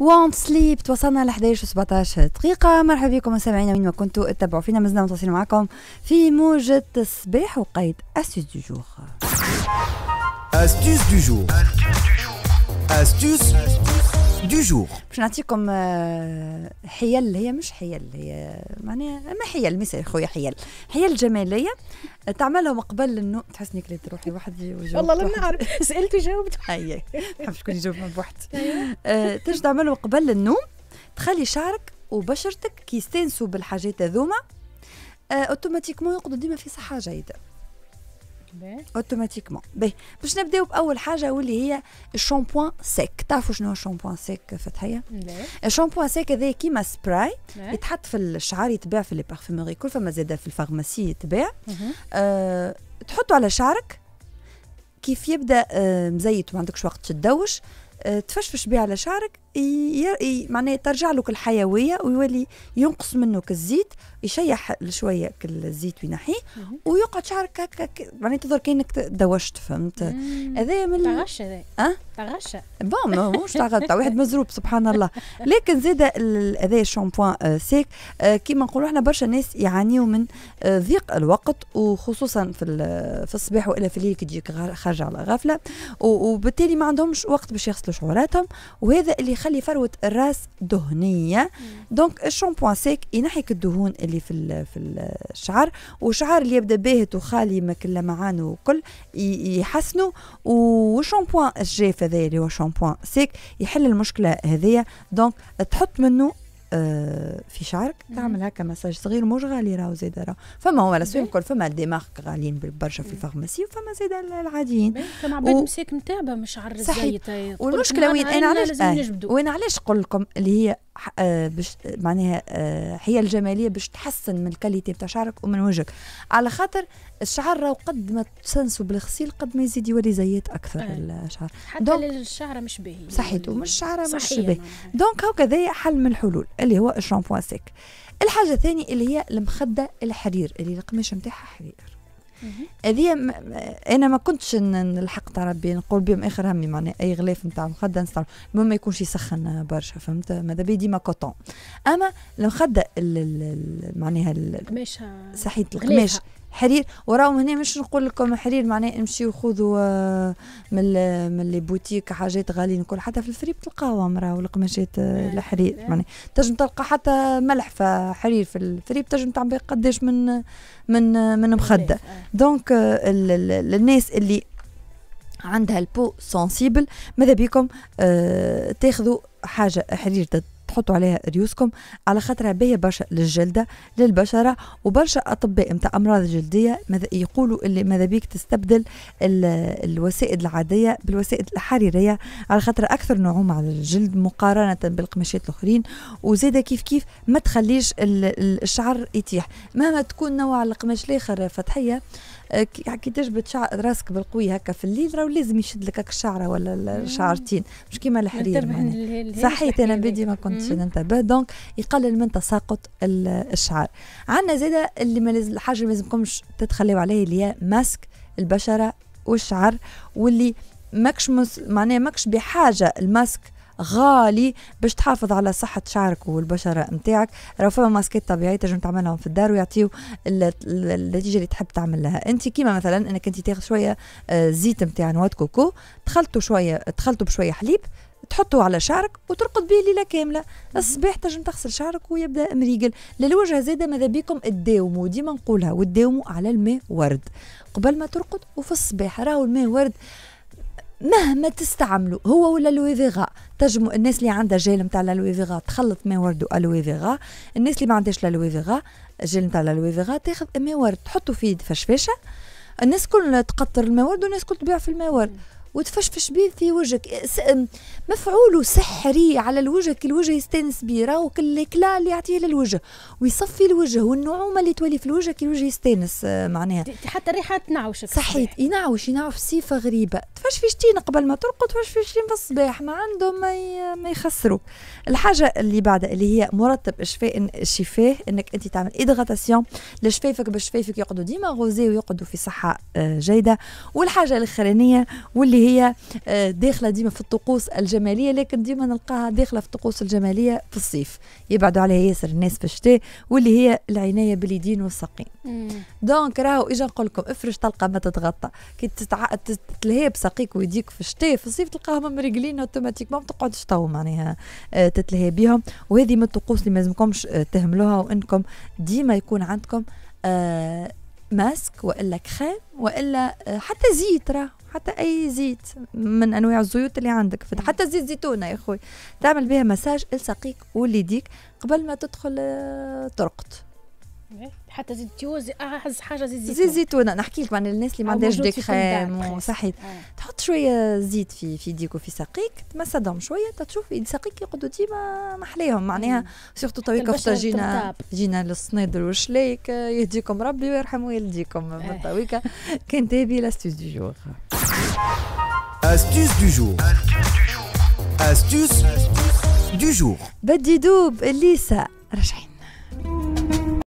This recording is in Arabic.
وان سليب توصلنا ل 11 و 17 دقيقة مرحبا بكم مستمعينا وين ما كنتوا اتبعوا فينا مازلنا متواصلين معكم في موجة الصباح وقيد أستيز دو جور أستيز دو جور أستيز دو جور باش نعطيكم آه، حيل هي مش حيل هي معناها ما حيل مثال خويا حيل حيل جماليه آه، تعملهم قبل النوم تحسني كليت روحي وحدي والله لم نعرف سالت وجاوبت اي نحب شكون يجاوب من بوحدي أيوة. آه، تنجم تعملهم قبل النوم تخلي شعرك وبشرتك كي يستانسوا بالحاجات هذوما اوتوماتيكمون يقعدوا ديما في صحه جيده اوتوماتيكمون باهي باش نبداو باول حاجه واللي هي الشامبوان سيك تعرفوا شنو الشامبوان سيك فتحيه؟ الشامبوان سيك هذا كيما سبراي يتحط في الشعر يتباع في لي بارفيموري كل فما زاده في الفارماسي يتباع أه تحطه على شعرك كيف يبدا آه، مزيت وما عندكش وقت تدوش آه، تفشفش بيه على شعرك معناها ترجع لك الحيويه ويولي ينقص منك الزيت يشيح شويه الزيت وينحيه ويقعد شعرك هكا معناها تظهر كانك دوشت فهمت هذا من تغشى ها اه بون مش تغش واحد مزروب سبحان الله لكن زاد هذا الشامبوان آه، سيك آه، كيما نقولوا احنا برشا ناس يعانيوا من آه، ضيق الوقت وخصوصا في في الصباح والا في الليل كي تجيك خارجه على غفله وبالتالي ما عندهمش وقت باش يغسلوا شعوراتهم وهذا اللي يخلي فروه الراس دهنيه دونك الشامبوان سيك ينحيك الدهون اللي في في الشعر والشعر اللي يبدا باهت وخالي من معانه وكل يحسنوا والشامبوان الجاف هذايا اللي هو شامبوان سيك يحل المشكله هذيا دونك تحط منه آه، في شعرك تعمل هكا مساج صغير مش غالي راهو زاد راهو فما هو الاسواق الكل فما دي مارك غاليين برشا في الفارماسي وفما زاد العاديين فما عباد و... مساك متعبه مش شعر الزايد والمشكله وين انا علاش آه. وين علاش نقول لكم اللي هي آه باش معناها آه هي الجماليه باش تحسن من الكاليتي بتاع شعرك ومن وجهك على خاطر الشعر راهو قد ما تسنسو بالغسيل قد ما يزيد يولي زيت اكثر آه. الشعر حتى الشعره مش باهي صحيت ومش الشعره مش باهي دونك نعم. هكذا حل من الحلول اللي هو الشامبوان سيك الحاجه الثانيه اللي هي المخده الحرير اللي القماش نتاعها حرير هذه انا ما كنتش نلحق ترى ربي نقول بهم اخر همي معناها اي غلاف نتاع مخده نستعمل المهم ما يكونش يسخن برشا فهمت ماذا بيا ديما كوتون اما المخده معناها صحيت القماش حرير وراهم هنا مش نقول لكم حرير معناه امشي خذوا آه، من من لي بوتيك حاجات غاليين كل حتى في الفريب تلقاوهم مراه والقماشات آه، آه، الحرير معناه تنجم تلقى حتى ملحفه حرير في الفريب تنجم تعمل قداش من من من مخده دونك الناس اللي عندها البو سونسيبل ماذا بيكم تاخذوا حاجه حرير تحطوا عليها ريوسكم على خاطرها باهية برشا للجلدة للبشرة وبرشا أطباء متاع أمراض جلدية يقولوا اللي ماذا بيك تستبدل الوسائد العادية بالوسائد الحريرية على خاطر أكثر نعومة على الجلد مقارنة بالقماشات الأخرين وزيدا كيف كيف ما تخليش الشعر يتيح مهما تكون نوع القماش الآخر فتحية آه، كي يعني تجبد راسك بالقوي هكا في الليل راه لازم يشد لك هكا ولا شعرتين مش كيما الحرير يعني. صحيت انا بدي ما كنتش ننتبه دونك يقلل من تساقط الشعر عندنا زاده اللي ما لازم الحاجه ما لازمكمش تتخليو عليها اللي هي ماسك البشره والشعر واللي ماكش معناه ماكش بحاجه الماسك غالي باش تحافظ على صحه شعرك والبشره نتاعك راه فما ماسكات طبيعيه تنجم تعملهم في الدار ويعطيو النتيجه اللي تحب تعمل لها انت كيما مثلا انك انت تاخذ شويه آه، زيت نتاع نواه كوكو تخلطوا شويه تخلطوا بشويه حليب تحطه على شعرك وترقد به ليله كامله الصباح تنجم تغسل شعرك ويبدا مريقل للوجه زاده ماذا بيكم تداوموا ديما نقولها وتداوموا على الماء ورد قبل ما ترقد وفي الصباح راهو الماء ورد مهما تستعملوا هو ولا لويفيغا تجم الناس اللي عندها جيل نتاع لالوي فيغا تخلط ماء ورد والوي فيغا الناس اللي ما عندهاش لالوي فيغا جيل نتاع لالوي فيغا تاخذ ماء ورد تحطه في فشفاشه الناس كل تقطر الماء ورد والناس كل تبيع في الماء ورد وتفشفش بيه في وجهك مفعوله سحري على الوجه كل وجه يستانس بيه راهو الكلا اللي يعطيه للوجه ويصفي الوجه والنعومة اللي تولي في الوجه كي الوجه يستانس آه، معناها حتى الريحة تنعوشك صحيت ينعوش ينعوش صفة غريبة تفشفشتين قبل ما ترقد تفشفشتين في الصباح ما عندهم ما يخسروا الحاجة اللي بعدها اللي هي مرتب شفاء الشفاه انك انت تعمل ايدغاتاسيون لشفافك باش يقعدوا ديما غوزي ويقعدوا في صحة آه، جيدة والحاجة الأخرانية واللي هي آه، داخله ديما في الطقوس الجماليه لكن ديما نلقاها داخله في الطقوس الجماليه في الصيف يبعدوا عليها ياسر الناس في الشتاء واللي هي العنايه باليدين والساقين دونك راهو اجا نقول لكم افرش تلقى ما تتغطى كي تتع... تتلهي بساقيك ويديك في الشتاء في الصيف تلقاهم مرجلين اوتوماتيك ما تقعدش تو معناها آه، تتلهي بهم وهذه من الطقوس اللي ما لازمكمش آه، تهملوها وانكم ديما يكون عندكم آه ماسك والا كخيم والا آه، حتى زيت راه حتى اي زيت من انواع الزيوت اللي عندك حتى زيت زيتونه يا خوي تعمل بها مساج لساقيك وليديك قبل ما تدخل ترقد آه، حتى زيت تيوز اعز حاجه زيت زيتونه زيت زيتونه نحكي لك عن الناس اللي ما عندهاش دي كريم وصحيت تحط شويه زيت في في ديك وفي ساقيك تمسدهم شويه تشوف يد ساقيك يقعدوا ديما محليهم معناها سورتو تويك وقت جينا جينا للصنيدر والشليك يهديكم ربي ويرحم والديكم بالطويكه كان تابي لاستيس دو جور استيس دو جور استيس دو جور بدي دوب اليسا رجعي